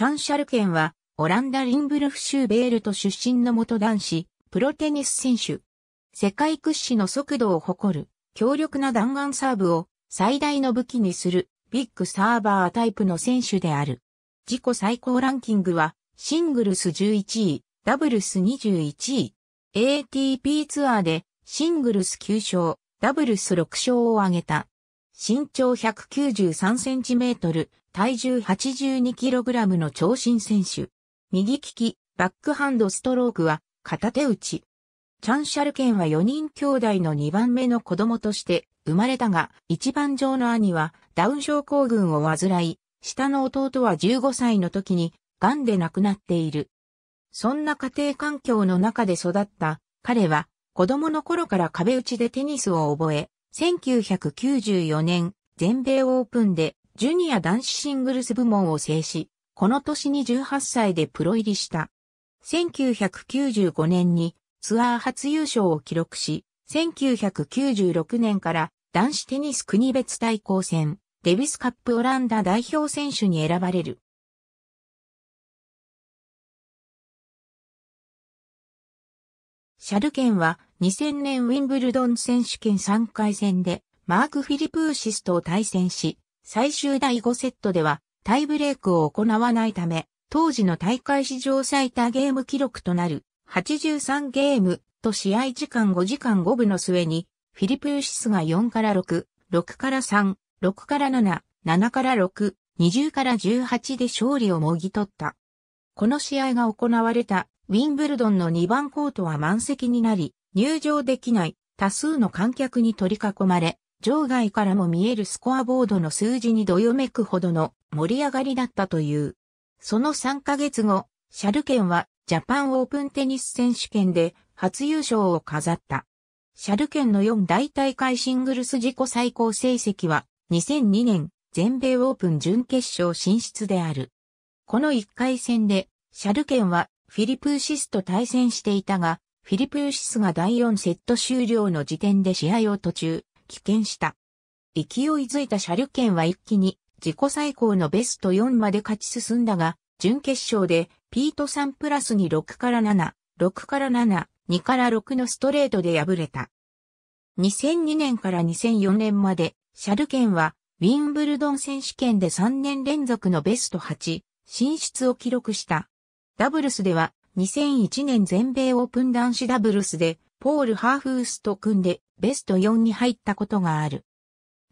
チャンシャルケンは、オランダリンブルフ州ベールト出身の元男子、プロテニス選手。世界屈指の速度を誇る、強力な弾丸サーブを最大の武器にする、ビッグサーバータイプの選手である。自己最高ランキングは、シングルス11位、ダブルス21位。ATP ツアーで、シングルス9勝、ダブルス6勝を挙げた。身長1 9 3トル、体重8 2ラムの長身選手。右利き、バックハンドストロークは片手打ち。チャンシャルケンは4人兄弟の2番目の子供として生まれたが、一番上の兄はダウン症候群を患い、下の弟は15歳の時に癌で亡くなっている。そんな家庭環境の中で育った彼は子供の頃から壁打ちでテニスを覚え、1994年、全米オープンでジュニア男子シングルス部門を制し、この年に18歳でプロ入りした。1995年にツアー初優勝を記録し、1996年から男子テニス国別対抗戦、デビスカップオランダ代表選手に選ばれる。シャルケンは2000年ウィンブルドン選手権3回戦でマーク・フィリプーシスと対戦し、最終第5セットではタイブレークを行わないため、当時の大会史上最多ゲーム記録となる83ゲームと試合時間5時間5分の末に、フィリプーシスが4から6、6から3、6から7、7から6、20から18で勝利をもぎ取った。この試合が行われたウィンブルドンの2番コートは満席になり、入場できない多数の観客に取り囲まれ、場外からも見えるスコアボードの数字にどよめくほどの盛り上がりだったという。その3ヶ月後、シャルケンはジャパンオープンテニス選手権で初優勝を飾った。シャルケンの4大大会シングルス自己最高成績は2002年全米オープン準決勝進出である。この1回戦でシャルケンはフィリプーシスと対戦していたが、フィリプーシスが第4セット終了の時点で試合を途中、棄権した。勢いづいたシャリュケンは一気に自己最高のベスト4まで勝ち進んだが、準決勝でピート3プラスに6から7、6から7、2から6のストレートで敗れた。2002年から2004年まで、シャルケンは、ウィンブルドン選手権で3年連続のベスト8、進出を記録した。ダブルスでは、2001年全米オープン男子ダブルスで、ポール・ハーフースと組んで、ベスト4に入ったことがある。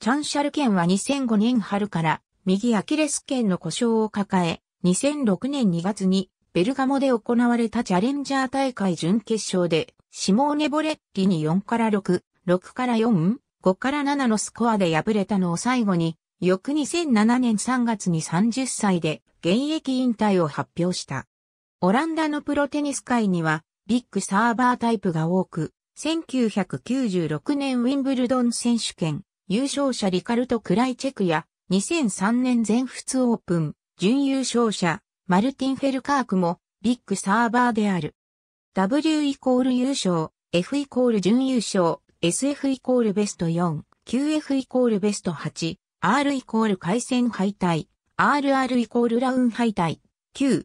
チャンシャル県は2005年春から、右アキレス腱の故障を抱え、2006年2月に、ベルガモで行われたチャレンジャー大会準決勝で、シモーネ・ボレッリに4から6、6から4、5から7のスコアで敗れたのを最後に、翌2007年3月に30歳で現役引退を発表した。オランダのプロテニス界にはビッグサーバータイプが多く、1996年ウィンブルドン選手権優勝者リカルト・クライチェクや2003年全仏オープン準優勝者マルティン・フェルカークもビッグサーバーである。W イコール優勝、F イコール準優勝、SF イコールベスト4、QF イコールベスト8、R イコール回戦敗退、RR イコールラウン敗退、Q、